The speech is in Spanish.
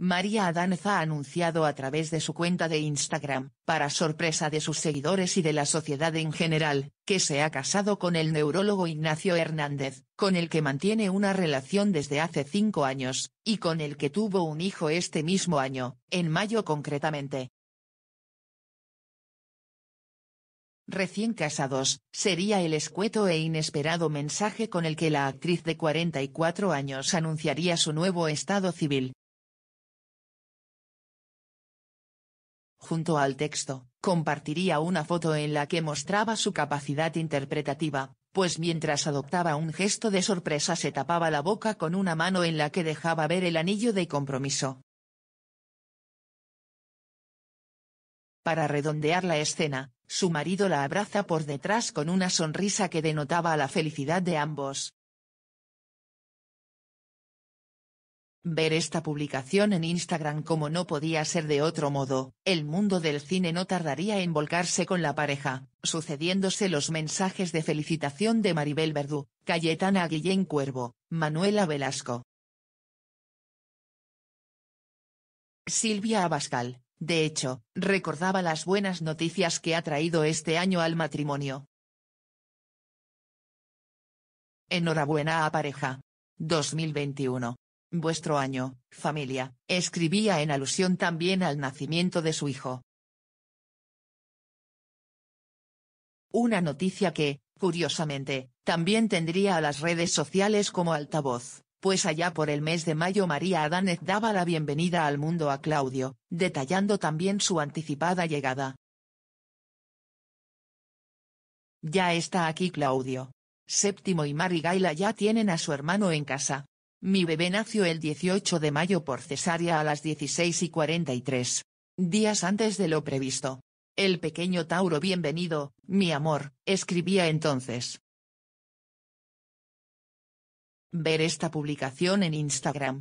María Adánza ha anunciado a través de su cuenta de Instagram, para sorpresa de sus seguidores y de la sociedad en general, que se ha casado con el neurólogo Ignacio Hernández, con el que mantiene una relación desde hace cinco años, y con el que tuvo un hijo este mismo año, en mayo concretamente. recién casados, sería el escueto e inesperado mensaje con el que la actriz de 44 años anunciaría su nuevo estado civil, Junto al texto, compartiría una foto en la que mostraba su capacidad interpretativa, pues mientras adoptaba un gesto de sorpresa se tapaba la boca con una mano en la que dejaba ver el anillo de compromiso. Para redondear la escena, su marido la abraza por detrás con una sonrisa que denotaba la felicidad de ambos. Ver esta publicación en Instagram como no podía ser de otro modo, el mundo del cine no tardaría en volcarse con la pareja, sucediéndose los mensajes de felicitación de Maribel Verdú, Cayetana Guillén Cuervo, Manuela Velasco. Silvia Abascal, de hecho, recordaba las buenas noticias que ha traído este año al matrimonio. Enhorabuena a pareja. 2021. Vuestro año, familia, escribía en alusión también al nacimiento de su hijo. Una noticia que, curiosamente, también tendría a las redes sociales como altavoz, pues allá por el mes de mayo María Adánez daba la bienvenida al mundo a Claudio, detallando también su anticipada llegada. Ya está aquí Claudio. Séptimo y Marigaila ya tienen a su hermano en casa, mi bebé nació el 18 de mayo por cesárea a las 16 y 43. Días antes de lo previsto. El pequeño Tauro bienvenido, mi amor, escribía entonces. Ver esta publicación en Instagram.